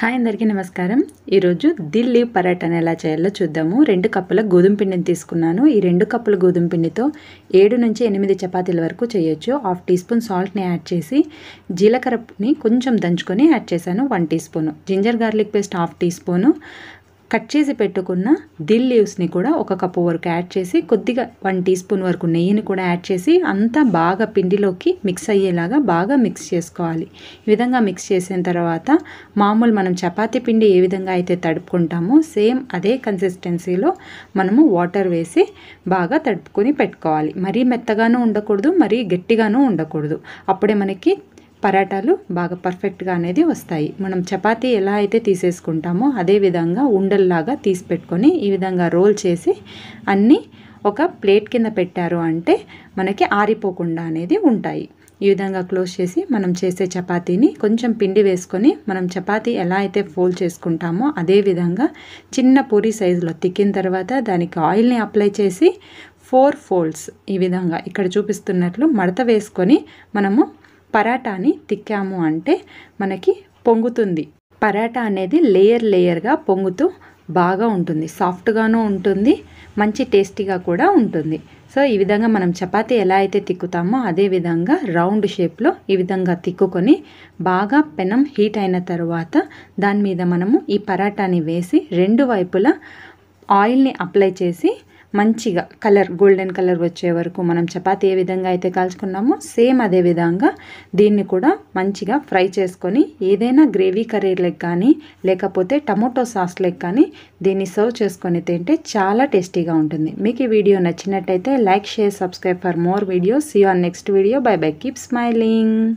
hi అందరికీ నమస్కారం ఈరోజు దిల్లీ పరాటాను ఎలా చేయాలో చూద్దాము రెండు కప్పుల గోధుమ పిండిని తీసుకున్నాను ఈ రెండు కప్పుల గోధుమ పిండితో ఏడు నుంచి ఎనిమిది చపాతీల వరకు చేయొచ్చు హాఫ్ టీ స్పూన్ సాల్ట్ని యాడ్ చేసి జీలకర్రని కొంచెం దంచుకొని యాడ్ చేశాను one teaspoon ginger garlic paste half teaspoon cut చేసి పెట్టుకున్న దిల్ లీవ్స్ని కూడా ఒక కప్పు వరకు యాడ్ చేసి కొద్దిగా వన్ టీ స్పూన్ వరకు నెయ్యిని కూడా యాడ్ చేసి అంతా బాగా పిండిలోకి మిక్స్ అయ్యేలాగా బాగా మిక్స్ చేసుకోవాలి ఈ విధంగా మిక్స్ చేసిన తర్వాత మామూలు మనం చపాతీ పిండి ఏ విధంగా అయితే తడుపుకుంటామో సేమ్ అదే కన్సిస్టెన్సీలో మనము వాటర్ వేసి బాగా తడుపుకొని పెట్టుకోవాలి మరీ మెత్తగానూ ఉండకూడదు మరీ గట్టిగానూ ఉండకూడదు అప్పుడే మనకి పరాటాలు బాగా పర్ఫెక్ట్గా అనేది వస్తాయి మనం చపాతీ ఎలా అయితే తీసేసుకుంటామో అదేవిధంగా ఉండల్లాగా తీసి పెట్టుకొని ఈ విధంగా రోల్ చేసి అన్నీ ఒక ప్లేట్ కింద పెట్టారు అంటే మనకి ఆరిపోకుండా అనేది ఉంటాయి ఈ విధంగా క్లోజ్ చేసి మనం చేసే చపాతీని కొంచెం పిండి వేసుకొని మనం చపాతీ ఎలా అయితే ఫోల్డ్ చేసుకుంటామో అదేవిధంగా చిన్న పూరి సైజులో తిక్కిన తర్వాత దానికి ఆయిల్ని అప్లై చేసి ఫోర్ ఫోల్డ్స్ ఈ విధంగా ఇక్కడ చూపిస్తున్నట్లు మడత వేసుకొని మనము పరాటాని తిక్కాము అంటే మనకి పొంగుతుంది పరాటా అనేది లేయర్ లేయర్గా పొంగుతూ బాగా ఉంటుంది సాఫ్ట్గాను ఉంటుంది మంచి టేస్టీగా కూడా ఉంటుంది సో ఈ విధంగా మనం చపాతి ఎలా అయితే తిక్కుతామో అదే విధంగా రౌండ్ షేప్లో ఈ విధంగా తిక్కుకొని బాగా పెనం హీట్ అయిన తర్వాత దాని మీద మనము ఈ పరాటాని వేసి రెండు వైపులా ఆయిల్ని అప్లై చేసి మంచిగా కలర్ గోల్డెన్ కలర్ వచ్చే వరకు మనం చపాతి ఏ విధంగా అయితే కాల్చుకున్నామో సేమ్ అదే విధంగా దీన్ని కూడా మంచిగా ఫ్రై చేసుకొని ఏదైనా గ్రేవీ కర్రీలకు కానీ లేకపోతే టమోటో సాస్లకు కానీ దీన్ని సర్వ్ చేసుకొని తింటే చాలా టేస్టీగా ఉంటుంది మీకు ఈ వీడియో నచ్చినట్టయితే like share subscribe for more videos see on next video bye bye keep smiling